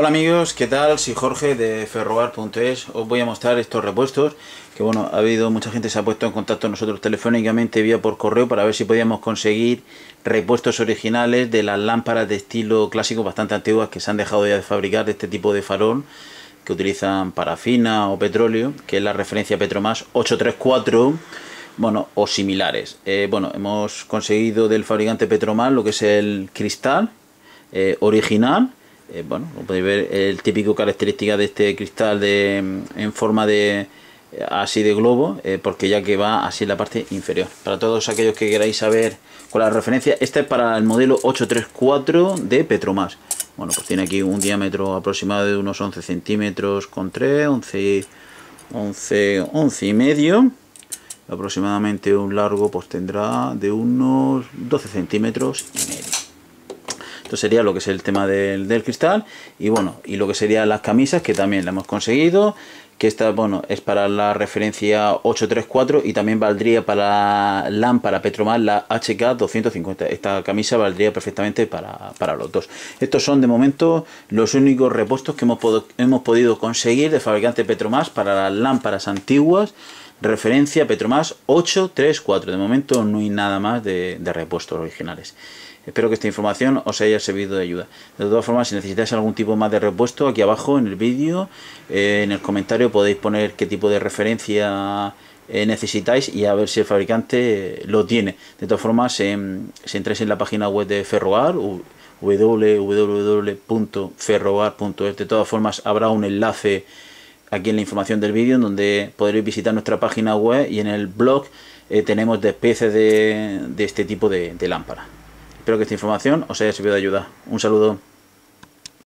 Hola amigos, ¿qué tal? Soy Jorge de ferroar.es. Os voy a mostrar estos repuestos que bueno, ha habido mucha gente se ha puesto en contacto con nosotros telefónicamente vía por correo para ver si podíamos conseguir repuestos originales de las lámparas de estilo clásico bastante antiguas que se han dejado ya de fabricar de este tipo de farol que utilizan parafina o petróleo, que es la referencia Petromas 834 bueno, o similares. Eh, bueno, hemos conseguido del fabricante Petromas lo que es el cristal eh, original eh, bueno, como podéis ver, el típico característica de este cristal de, en forma de eh, así de globo, eh, porque ya que va así en la parte inferior. Para todos aquellos que queráis saber con la referencia, esta es para el modelo 834 de Petromas. Bueno, pues tiene aquí un diámetro aproximado de unos 11 centímetros con 3, 11, 11, 11 y medio. Aproximadamente un largo pues tendrá de unos 12 centímetros y medio. Esto sería lo que es el tema del, cristal. Y bueno, y lo que serían las camisas, que también la hemos conseguido que esta bueno es para la referencia 834 y también valdría para la lámpara petromas la HK250 esta camisa valdría perfectamente para, para, los dos estos son de momento los únicos repuestos que hemos, podido conseguir de fabricante petromas para las lámparas antiguas referencia Petromas 834. De momento no hay nada más de, repuestos originales. Espero que esta información os haya servido de ayuda. De todas formas, si necesitáis algún tipo más de repuesto, aquí abajo en el vídeo, eh, en el comentario podéis poner qué tipo de referencia eh, necesitáis y a ver si el fabricante eh, lo tiene. De todas formas, si entráis en la página web de Ferroar, www.ferroar.es, de todas formas habrá un enlace aquí en la información del vídeo, en donde podréis visitar nuestra página web y en el blog eh, tenemos de especies de, este tipo de, de lámparas. Espero que esta información os haya servido de ayuda. Un saludo.